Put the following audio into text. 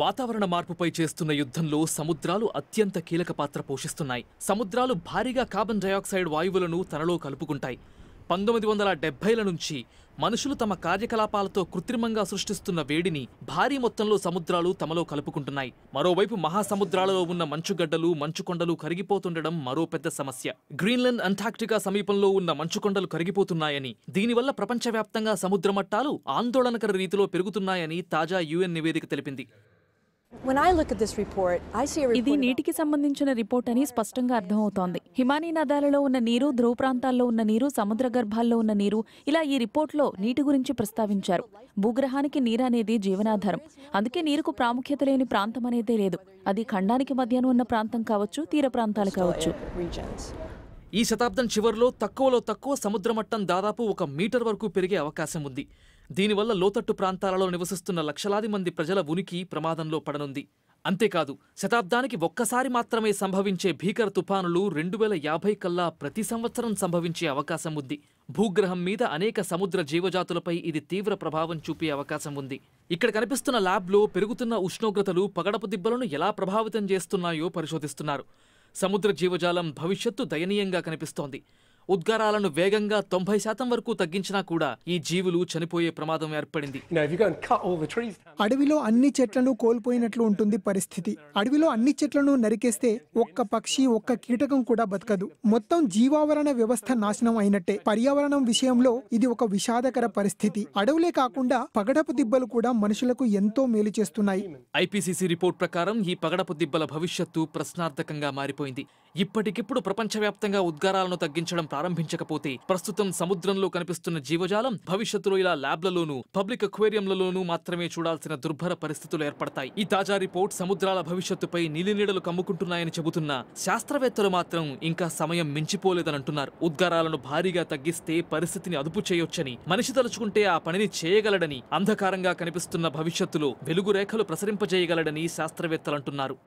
వాతావరణ మార్పుపై చేస్తున్న యుద్ధంలో సముద్రాలు అత్యంత కీలక పాత్ర పోషిస్తున్నాయి సముద్రాలు భారీగా కార్బన్ డైఆక్సైడ్ వాయువులను తనలో కలుపుకుంటాయి పంతొమ్మిది వందల డెబ్బైల నుంచి మనుషులు తమ కార్యకలాపాలతో కృత్రిమంగా సృష్టిస్తున్న వేడిని భారీ మొత్తంలో సముద్రాలు తమలో కలుపుకుంటున్నాయి మరోవైపు మహాసముద్రాలలో ఉన్న మంచుగడ్డలు మంచుకొండలు కరిగిపోతుండడం మరో పెద్ద సమస్య గ్రీన్లాండ్ అంటార్క్టికా సమీపంలో ఉన్న మంచుకొండలు కరిగిపోతున్నాయని దీనివల్ల ప్రపంచవ్యాప్తంగా సముద్ర మట్టాలు ఆందోళనకర రీతిలో పెరుగుతున్నాయని తాజా యుఎన్ నివేదిక తెలిపింది ఇది నీటికి సంబంధించిన రిపోర్ట్ అని స్పష్టంగా అర్థమవుతోంది హిమానీ నదాలలో ఉన్న నీరు ధ్రువ ప్రాంతాల్లో ఉన్న నీరు సముద్ర గర్భాల్లో ఉన్న నీరు ఇలా ఈ రిపోర్ట్లో నీటి గురించి ప్రస్తావించారు భూగ్రహానికి నీరు అనేది జీవనాధారం అందుకే నీరుకు ప్రాముఖ్యత లేని ప్రాంతం అనేది లేదు అది ఖండానికి మధ్యన ఉన్న ప్రాంతం కావచ్చు తీర ప్రాంతాలు కావచ్చు ఈ శతాబ్దం చివరిలో తక్కువలో తక్కువ సముద్ర మట్టం దాదాపు ఒక మీటర్ వరకు పెరిగే అవకాశం ఉంది దీనివల్ల లోతట్టు ప్రాంతాలలో నివసిస్తున్న లక్షలాది మంది ప్రజల ఉనికి ప్రమాదంలో పడనుంది అంతేకాదు శతాబ్దానికి ఒక్కసారి మాత్రమే సంభవించే భీకర తుఫానులు రెండు వేల యాభై కల్లా ప్రతి సంవత్సరం సంభవించే అవకాశం ఉంది భూగ్రహం మీద అనేక సముద్ర జీవజాతులపై ఇది తీవ్ర ప్రభావం చూపే అవకాశం ఉంది ఇక్కడ కనిపిస్తున్న ల్యాబ్లో పెరుగుతున్న ఉష్ణోగ్రతలు పగడపు దిబ్బలను ఎలా ప్రభావితం చేస్తున్నాయో పరిశోధిస్తున్నారు సముద్ర జీవజాలం భవిష్యత్తు దయనీయంగా కనిపిస్తోంది ఉద్గారాలను వేగంగా తొంభై శాతం వరకు తగ్గించినా కూడా ఈ జీవులు చనిపోయే ప్రమాదం ఏర్పడింది అడవిలో అన్ని చెట్లను కోల్పోయినట్లు ఉంటుంది పరిస్థితి అడవిలో అన్ని చెట్లను నరికేస్తే ఒక్క పక్షి ఒక్క కీటకం కూడా బతకదు మొత్తం జీవావరణ వ్యవస్థ నాశనం అయినట్టే పర్యావరణం విషయంలో ఇది ఒక విషాదకర పరిస్థితి అడవులే కాకుండా పగడపు దిబ్బలు కూడా మనుషులకు ఎంతో మేలు చేస్తున్నాయి ఐపీసీసీ రిపోర్ట్ ప్రకారం ఈ పగడపు దిబ్బల భవిష్యత్తు ప్రశ్నార్థకంగా మారిపోయింది ఇప్పటికిప్పుడు ప్రపంచవ్యాప్తంగా ఉద్గారాలను తగ్గించడం ప్రారంభించకపోతే ప్రస్తుతం సముద్రంలో కనిపిస్తున్న జీవజాలం భవిష్యత్తులో ఇలా ల్యాబ్లలోనూ పబ్లిక్ అక్వేరియంలలోనూ మాత్రమే చూడాల్సిన దుర్భర పరిస్థితులు ఏర్పడతాయి ఈ తాజా రిపోర్ట్ సముద్రాల భవిష్యత్తుపై నీలినీడలు కమ్ముకుంటున్నాయని చెబుతున్న శాస్త్రవేత్తలు మాత్రం ఇంకా సమయం మించిపోలేదనంటున్నారు ఉద్గారాలను భారీగా తగ్గిస్తే పరిస్థితిని అదుపు చేయొచ్చని మనిషి తలుచుకుంటే ఆ పనిని చేయగలడని అంధకారంగా కనిపిస్తున్న భవిష్యత్తులో వెలుగు రేఖలు ప్రసరింపజేయగలడని శాస్త్రవేత్తలంటున్నారు